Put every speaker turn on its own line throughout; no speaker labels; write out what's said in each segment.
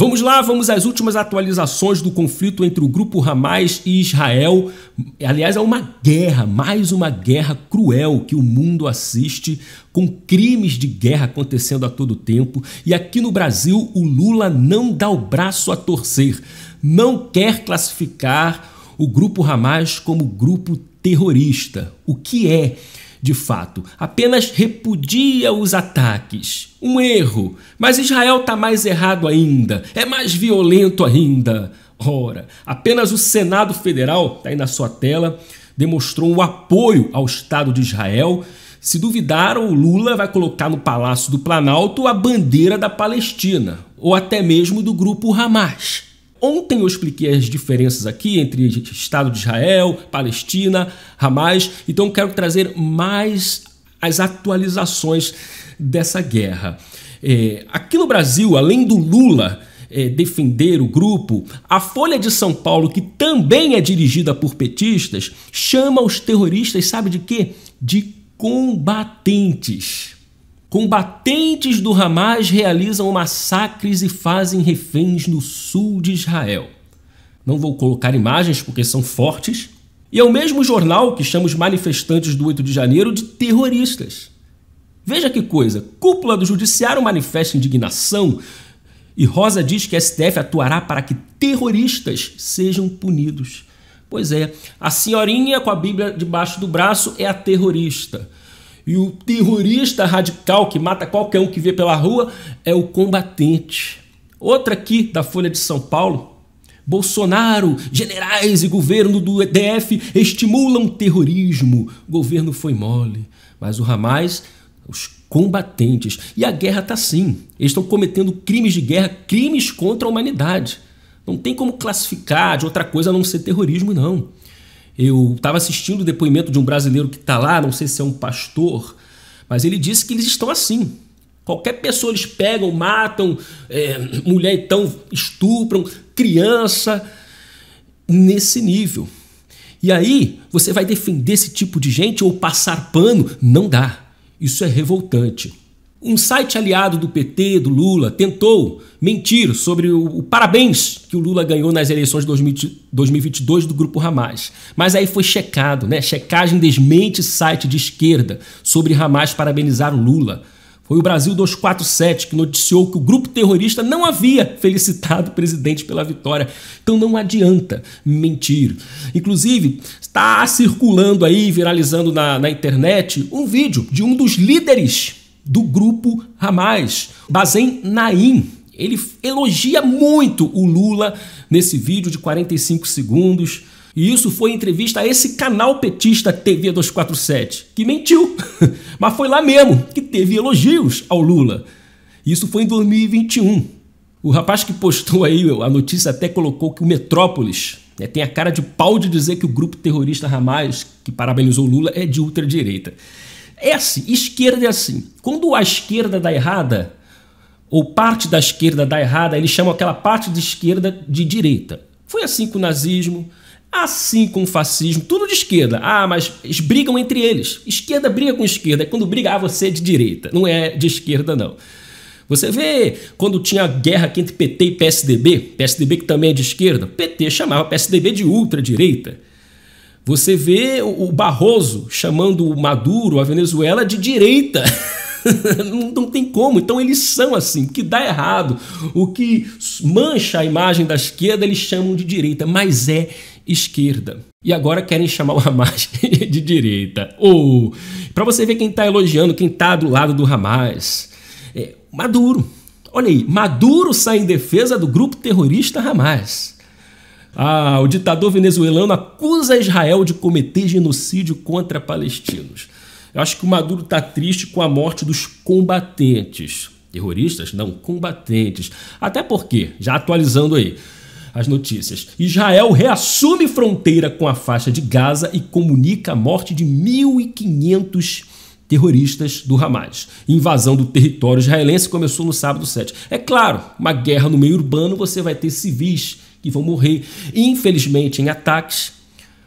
Vamos lá, vamos às últimas atualizações do conflito entre o grupo Hamas e Israel. Aliás, é uma guerra, mais uma guerra cruel que o mundo assiste, com crimes de guerra acontecendo a todo tempo. E aqui no Brasil, o Lula não dá o braço a torcer, não quer classificar o grupo Hamas como grupo terrorista. O que é, de fato? Apenas repudia os ataques. Um erro. Mas Israel está mais errado ainda. É mais violento ainda. Ora, apenas o Senado Federal, está aí na sua tela, demonstrou um apoio ao Estado de Israel. Se duvidaram, o Lula vai colocar no Palácio do Planalto a bandeira da Palestina, ou até mesmo do grupo Hamas. Ontem eu expliquei as diferenças aqui entre Estado de Israel, Palestina, Hamas, então quero trazer mais as atualizações dessa guerra. É, aqui no Brasil, além do Lula é, defender o grupo, a Folha de São Paulo, que também é dirigida por petistas, chama os terroristas, sabe de quê? De combatentes. Combatentes do Hamas realizam massacres e fazem reféns no sul de Israel. Não vou colocar imagens porque são fortes. E é o mesmo jornal que chama os manifestantes do 8 de janeiro de terroristas. Veja que coisa: cúpula do judiciário manifesta indignação e Rosa diz que a STF atuará para que terroristas sejam punidos. Pois é, a senhorinha com a Bíblia debaixo do braço é a terrorista. E o terrorista radical que mata qualquer um que vê pela rua é o combatente. Outra aqui da Folha de São Paulo. Bolsonaro, generais e governo do EDF estimulam terrorismo. O governo foi mole, mas o Hamas, os combatentes. E a guerra está sim. Eles estão cometendo crimes de guerra, crimes contra a humanidade. Não tem como classificar de outra coisa a não ser terrorismo, não. Eu estava assistindo o depoimento de um brasileiro que está lá, não sei se é um pastor, mas ele disse que eles estão assim. Qualquer pessoa eles pegam, matam, é, mulher então estupram, criança, nesse nível. E aí você vai defender esse tipo de gente ou passar pano? Não dá. Isso é revoltante. Um site aliado do PT, do Lula, tentou mentir sobre o, o parabéns que o Lula ganhou nas eleições de 2022 do grupo Hamas. Mas aí foi checado, né? Checagem desmente site de esquerda sobre Hamas parabenizar o Lula. Foi o Brasil 247 que noticiou que o grupo terrorista não havia felicitado o presidente pela vitória. Então não adianta mentir. Inclusive, está circulando aí, viralizando na, na internet, um vídeo de um dos líderes do grupo Hamas, Bazen Naim. Ele elogia muito o Lula nesse vídeo de 45 segundos. E isso foi entrevista a esse canal petista TV 247, que mentiu, mas foi lá mesmo que teve elogios ao Lula. Isso foi em 2021. O rapaz que postou aí a notícia até colocou que o Metrópolis né, tem a cara de pau de dizer que o grupo terrorista Hamas, que parabenizou Lula, é de ultradireita. É assim, esquerda é assim. Quando a esquerda dá errada, ou parte da esquerda dá errada, eles chamam aquela parte de esquerda de direita. Foi assim com o nazismo, assim com o fascismo, tudo de esquerda. Ah, mas eles brigam entre eles. Esquerda briga com esquerda, é quando briga, ah, você é de direita. Não é de esquerda, não. Você vê quando tinha guerra entre PT e PSDB, PSDB que também é de esquerda, PT chamava PSDB de ultradireita. Você vê o Barroso chamando o Maduro, a Venezuela, de direita. não tem como. Então eles são assim. O que dá errado, o que mancha a imagem da esquerda, eles chamam de direita, mas é esquerda. E agora querem chamar o Hamas de direita. Ou, oh, para você ver quem está elogiando, quem está do lado do Hamas, é Maduro. Olha aí, Maduro sai em defesa do grupo terrorista Hamas. Ah, o ditador venezuelano acusa Israel de cometer genocídio contra palestinos. Eu acho que o Maduro está triste com a morte dos combatentes. Terroristas? Não, combatentes. Até porque, já atualizando aí as notícias, Israel reassume fronteira com a faixa de Gaza e comunica a morte de 1.500 terroristas do Hamas. Invasão do território israelense começou no sábado 7. É claro, uma guerra no meio urbano, você vai ter civis que vão morrer, infelizmente, em ataques.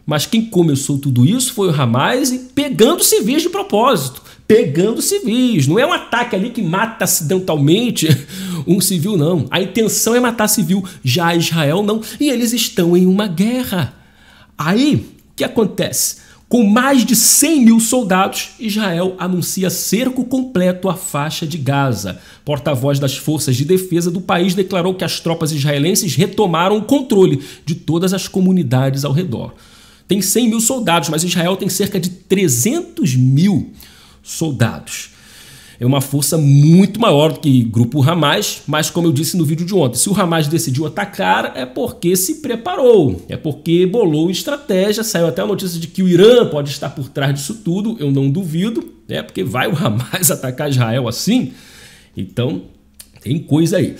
Mas quem começou tudo isso foi o Hamas pegando civis de propósito, pegando civis. Não é um ataque ali que mata acidentalmente um civil, não. A intenção é matar civil, já Israel não. E eles estão em uma guerra. Aí, o que acontece? Com mais de 100 mil soldados, Israel anuncia cerco completo à faixa de Gaza. Porta-voz das forças de defesa do país declarou que as tropas israelenses retomaram o controle de todas as comunidades ao redor. Tem 100 mil soldados, mas Israel tem cerca de 300 mil soldados é uma força muito maior do que grupo Hamas, mas como eu disse no vídeo de ontem, se o Hamas decidiu atacar é porque se preparou, é porque bolou estratégia, saiu até a notícia de que o Irã pode estar por trás disso tudo, eu não duvido, né? porque vai o Hamas atacar Israel assim? Então, tem coisa aí.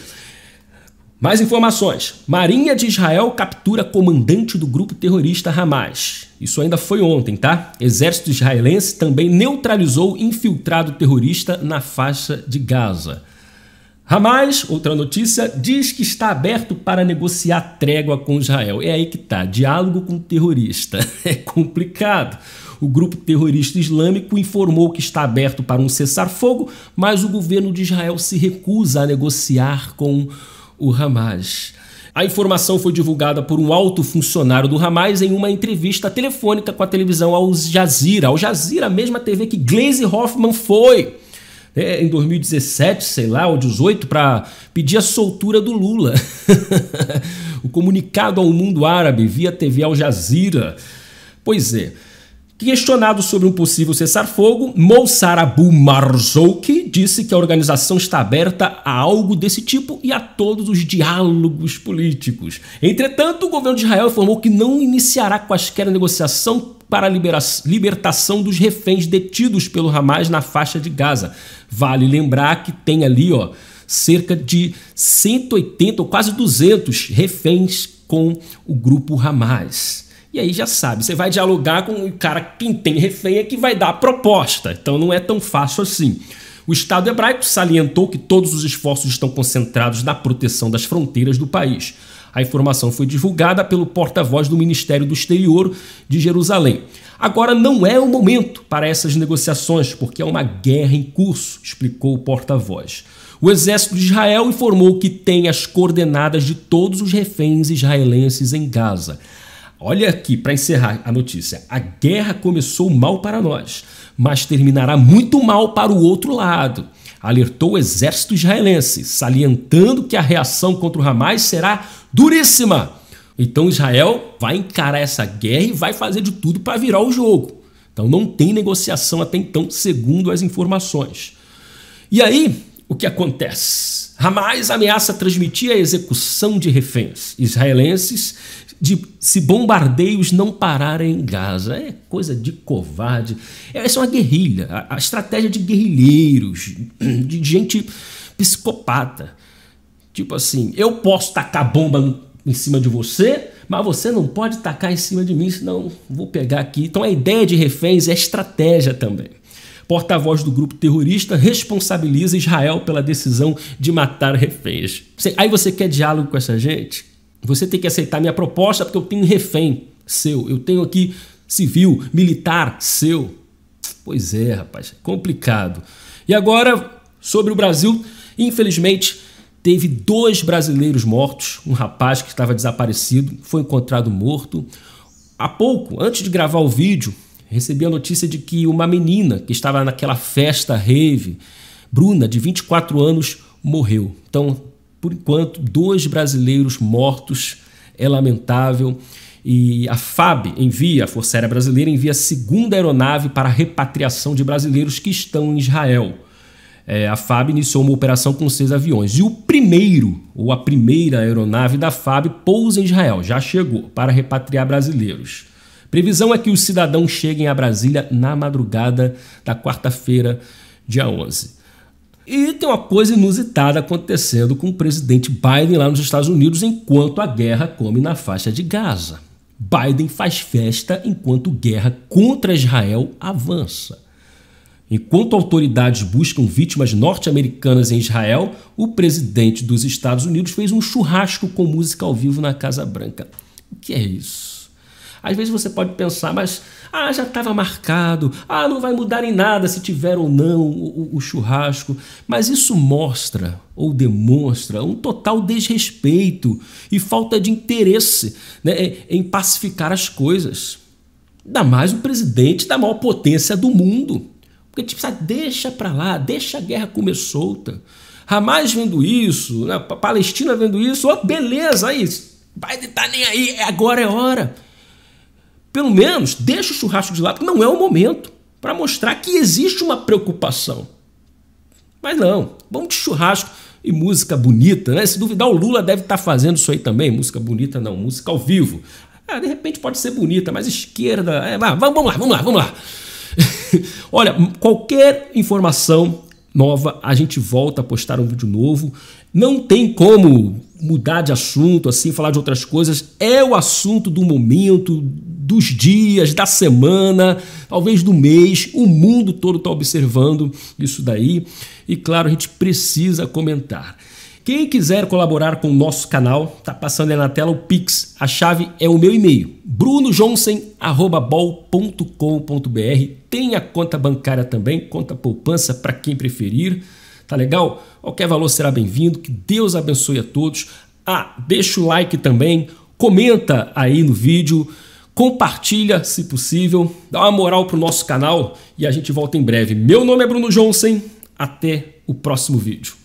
Mais informações. Marinha de Israel captura comandante do grupo terrorista Hamas. Isso ainda foi ontem, tá? Exército israelense também neutralizou infiltrado terrorista na faixa de Gaza. Hamas, outra notícia, diz que está aberto para negociar trégua com Israel. É aí que tá, diálogo com terrorista. É complicado. O grupo terrorista islâmico informou que está aberto para um cessar-fogo, mas o governo de Israel se recusa a negociar com o Hamas. A informação foi divulgada por um alto funcionário do Hamas em uma entrevista telefônica com a televisão Al Jazeera. Al Jazeera, a mesma TV que Glaze Hoffman foi né, em 2017, sei lá, ou 18, para pedir a soltura do Lula. o comunicado ao mundo árabe via TV Al Jazeera. Pois é. Questionado sobre um possível cessar-fogo, Moussar Abu Marzouki disse que a organização está aberta a algo desse tipo e a todos os diálogos políticos. Entretanto, o governo de Israel informou que não iniciará quaisquer negociação para a libertação dos reféns detidos pelo Hamas na faixa de Gaza. Vale lembrar que tem ali, ó, cerca de 180 ou quase 200 reféns com o grupo Hamas. E aí já sabe, você vai dialogar com o cara, que tem refém é que vai dar a proposta. Então não é tão fácil assim. O Estado hebraico salientou que todos os esforços estão concentrados na proteção das fronteiras do país. A informação foi divulgada pelo porta-voz do Ministério do Exterior de Jerusalém. Agora não é o momento para essas negociações, porque é uma guerra em curso, explicou o porta-voz. O exército de Israel informou que tem as coordenadas de todos os reféns israelenses em Gaza. Olha aqui, para encerrar a notícia: a guerra começou mal para nós, mas terminará muito mal para o outro lado. Alertou o exército israelense, salientando que a reação contra o Hamas será duríssima. Então Israel vai encarar essa guerra e vai fazer de tudo para virar o jogo. Então não tem negociação até então, segundo as informações. E aí, o que acontece? Hamas ameaça transmitir a execução de reféns israelenses de se bombardeios não pararem em Gaza. É coisa de covarde. É, essa é uma guerrilha, a, estratégia de guerrilheiros, de gente psicopata. Tipo assim, eu posso tacar bomba em cima de você, mas você não pode tacar em cima de mim, senão vou pegar aqui. Então a ideia de reféns é estratégia também. Porta-voz do grupo terrorista responsabiliza Israel pela decisão de matar reféns. Aí você quer diálogo com essa gente? Você tem que aceitar minha proposta porque eu tenho refém seu, eu tenho aqui civil, militar seu. Pois é, rapaz, é complicado. E agora, sobre o Brasil, infelizmente, teve dois brasileiros mortos. Um rapaz que estava desaparecido foi encontrado morto. Há pouco, antes de gravar o vídeo, recebi a notícia de que uma menina que estava naquela festa rave, Bruna, de 24 anos, morreu. Então, por enquanto, dois brasileiros mortos. É lamentável. E a FAB envia, a Força Aérea Brasileira, envia a segunda aeronave para a repatriação de brasileiros que estão em Israel. É, a FAB iniciou uma operação com seis aviões. E o primeiro, ou a primeira aeronave da FAB, pousa em Israel, já chegou, para repatriar brasileiros. Previsão é que os cidadãos cheguem a Brasília na madrugada da quarta-feira, dia 11. E tem uma coisa inusitada acontecendo com o presidente Biden lá nos Estados Unidos enquanto a guerra come na faixa de Gaza. Biden faz festa enquanto guerra contra Israel avança. Enquanto autoridades buscam vítimas norte-americanas em Israel, o presidente dos Estados Unidos fez um churrasco com música ao vivo na Casa Branca. O que é isso? Às vezes você pode pensar, mas ah, já estava marcado, ah, não vai mudar em nada se tiver ou não o, o, o churrasco. Mas isso mostra ou demonstra um total desrespeito e falta de interesse né, em pacificar as coisas. Ainda mais o presidente da maior potência do mundo. Porque tipo, sabe, deixa para lá, deixa a guerra comer solta. Hamas vendo isso, né, Palestina vendo isso, ó, beleza, aí, Biden tá nem aí, é agora é hora pelo menos deixa o churrasco de lado, porque não é o momento para mostrar que existe uma preocupação. Mas não, vamos de churrasco e música bonita, né? Se duvidar, o Lula deve estar tá fazendo isso aí também. Música bonita não, música ao vivo. Ah, de repente pode ser bonita, mas esquerda. É, vamos lá, vamos lá, vamos lá. Olha, qualquer informação nova, a gente volta a postar um vídeo novo. Não tem como mudar de assunto, assim, falar de outras coisas. É o assunto do momento, dos dias, da semana, talvez do mês. O mundo todo está observando isso daí e, claro, a gente precisa comentar. Quem quiser colaborar com o nosso canal, tá passando aí na tela o Pix. A chave é o meu e-mail, brunojohnsen.com.br. Tem a conta bancária também, conta poupança para quem preferir. Tá legal? Qualquer valor será bem-vindo. Que Deus abençoe a todos. Ah, deixa o like também, comenta aí no vídeo compartilha se possível, dá uma moral pro nosso canal e a gente volta em breve. Meu nome é Bruno Johnson, até o próximo vídeo.